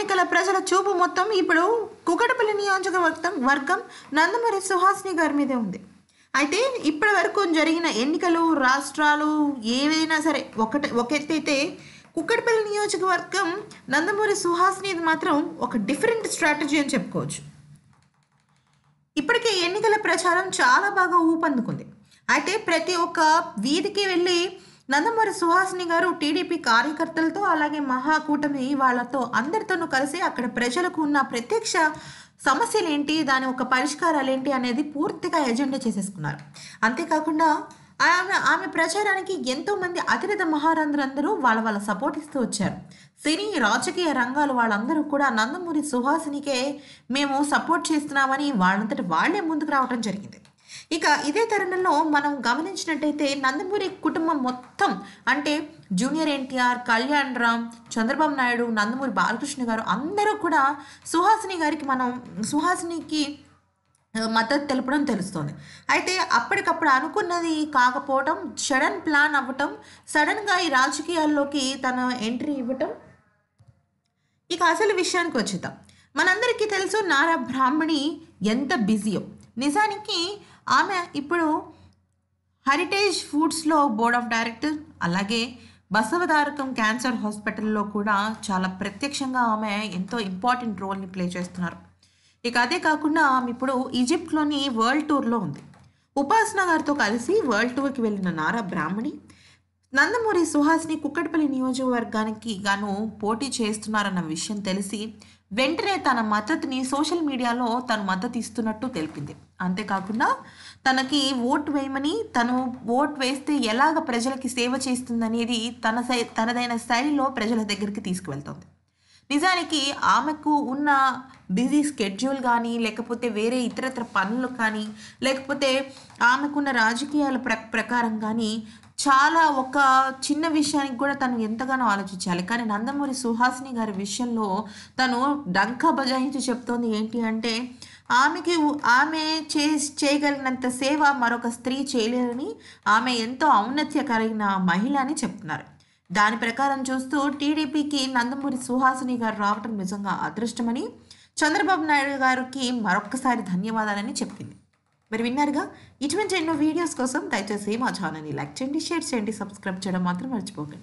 ఎన్నికల ప్రజల చూపు మొత్తం ఇప్పుడు కుకటపల్లి నియోజకవర్గం వర్గం నందమూరి సుహాసిని గారి మీదే ఉంది అయితే ఇప్పటి వరకు జరిగిన ఎన్నికలు రాష్ట్రాలు ఏవైనా సరే ఒకటి ఒకెత్తైతే కుక్కడపల్లి నియోజకవర్గం నందమూరి సుహాసిని మాత్రం ఒక డిఫరెంట్ స్ట్రాటజీ అని చెప్పుకోవచ్చు ఇప్పటికే ఎన్నికల ప్రచారం చాలా బాగా ఊపందుకుంది అయితే ప్రతి ఒక్క వీధికి వెళ్ళి నందమూరి సుహాసిని గారు టీడీపీ కార్యకర్తలతో అలాగే మహాకూటమి వాళ్ళతో అందరితోనూ కలిసి అక్కడ ప్రజలకు ఉన్న ప్రత్యక్ష సమస్యలేంటి దాని ఒక ఏంటి అనేది పూర్తిగా ఎజెండా చేసేసుకున్నారు అంతేకాకుండా ఆమె ఆమె ప్రచారానికి ఎంతోమంది అతిరథ మహారాంధ్రందరూ వాళ్ళ వాళ్ళ సపోర్ట్ ఇస్తూ వచ్చారు సినీ రాజకీయ రంగాలు వాళ్ళందరూ కూడా నందమూరి సుహాసినికే మేము సపోర్ట్ చేస్తున్నామని వాళ్ళంతటి వాళ్లే ముందుకు రావడం జరిగింది ఇక ఇదే తరుణంలో మనం గమనించినట్టయితే నందమూరి కుటుంబం మొత్తం అంటే జూనియర్ ఎన్టీఆర్ కళ్యాణ్ రామ్ చంద్రబాబు నాయుడు నందమూరి బాలకృష్ణ గారు అందరూ కూడా సుహాసిని గారికి మనం సుహాసినికి మద్దతు తెలపడం తెలుస్తుంది అయితే అప్పటికప్పుడు అనుకున్నది కాకపోవటం సడన్ ప్లాన్ అవ్వటం సడన్గా ఈ రాజకీయాల్లోకి తన ఎంట్రీ ఇవ్వటం ఇక అసలు విషయానికి వచ్చేద్దాం మనందరికీ తెలుసు నారా బ్రాహ్మణి ఎంత బిజీయో నిజానికి ఆమె ఇప్పుడు హెరిటేజ్ ఫుడ్స్లో బోర్డ్ ఆఫ్ డైరెక్టర్ అలాగే బసవదారకం క్యాన్సర్ హాస్పిటల్లో కూడా చాలా ప్రత్యక్షంగా ఆమె ఎంతో ఇంపార్టెంట్ రోల్ని ప్లే చేస్తున్నారు ఇక అదే కాకుండా ఆమె ఇప్పుడు ఈజిప్ట్లోని వరల్డ్ టూర్లో ఉంది ఉపాసన గారితో కలిసి వరల్డ్ టూర్కి వెళ్ళిన నారా బ్రాహ్మణి నందమూరి సుహాస్ని కుక్కట్పల్లి నియోజకవర్గానికి గాను పోటీ చేస్తున్నారన్న విషయం తెలిసి వెంటనే తన మద్దతుని సోషల్ మీడియాలో తను మద్దతు ఇస్తున్నట్టు తెలిపింది అంతేకాకుండా తనకి ఓటు వేయమని తను ఓటు వేస్తే ఎలాగ ప్రజలకి సేవ చేస్తుందనేది తన సై తనదైన శైలిలో ప్రజల దగ్గరికి తీసుకువెళ్తుంది నిజానికి ఆమెకు ఉన్న బిజీ స్కెడ్యూల్ కానీ లేకపోతే వేరే ఇతరత్ర పనులు కానీ లేకపోతే ఆమెకున్న రాజకీయాల ప్ర ప్రకారం కానీ చాలా ఒక చిన్న విషయానికి కూడా తను ఎంతగానో ఆలోచించాలి కానీ నందమూరి సుహాసిని గారి విషయంలో తను డంక బజాయించి చెప్తోంది ఏంటి అంటే ఆమెకి ఆమె చే చేయగలిగినంత సేవ మరొక స్త్రీ చేయలేదని ఆమె ఎంతో ఔన్నత్య కలిగిన మహిళ అని చెప్తున్నారు దాని ప్రకారం చూస్తూ టీడీపీకి నందమూరి సుహాసిని గారు రావటం నిజంగా అదృష్టమని చంద్రబాబు నాయుడు గారికి మరొక్కసారి ధన్యవాదాలని చెప్పింది మరి విన్నారుగా ఇటువంటి ఎన్నో వీడియోస్ కోసం దయచేసి మా ఛానల్ని లైక్ చేయండి షేర్ చేయండి సబ్స్క్రైబ్ చేయడం మాత్రం మర్చిపోకండి